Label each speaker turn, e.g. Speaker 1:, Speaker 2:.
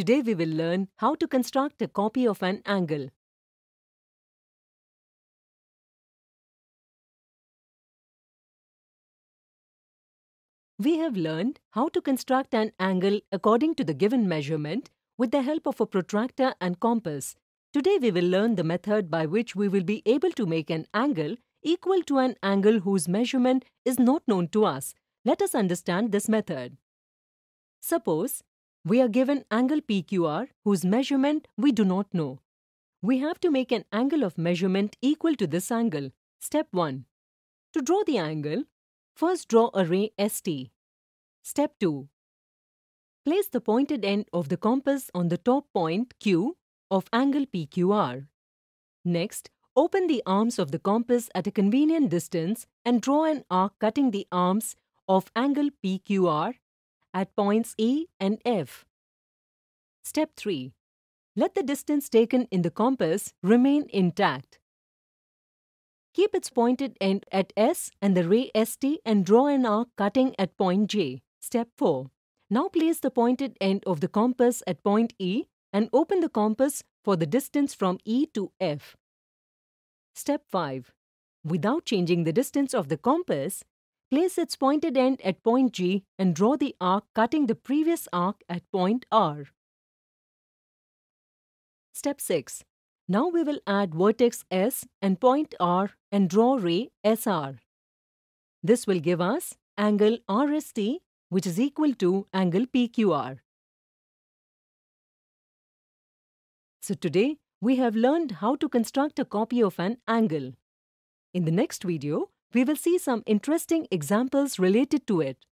Speaker 1: Today we will learn how to construct a copy of an angle. We have learned how to construct an angle
Speaker 2: according to the given measurement with the help of a protractor and compass. Today we will learn the method by which we will be able to make an angle equal to an angle whose measurement is not known to us. Let us understand this method. Suppose we are given angle PQR whose measurement we do not know. We have to make an angle of measurement equal to this angle. Step 1. To draw the angle, first draw a ray ST. Step 2. Place the pointed end of the compass on the top point Q of angle PQR. Next, open the arms of the compass at a convenient distance and draw an arc cutting the arms of angle PQR at points E and F. Step 3. Let the distance taken in the compass remain intact. Keep its pointed end at S and the ray ST and draw an arc cutting at point J. Step 4. Now place the pointed end of the compass at point E and open the compass for the distance from E to F. Step 5. Without changing the distance of the compass, Place its pointed end at point G and draw the arc cutting the previous arc at point R. Step 6. Now we will add vertex S and point R and draw ray SR. This will give us angle RST which is equal to angle PQR. So today we have learned how to construct a copy of an angle. In the next video, we will see some interesting examples related to it.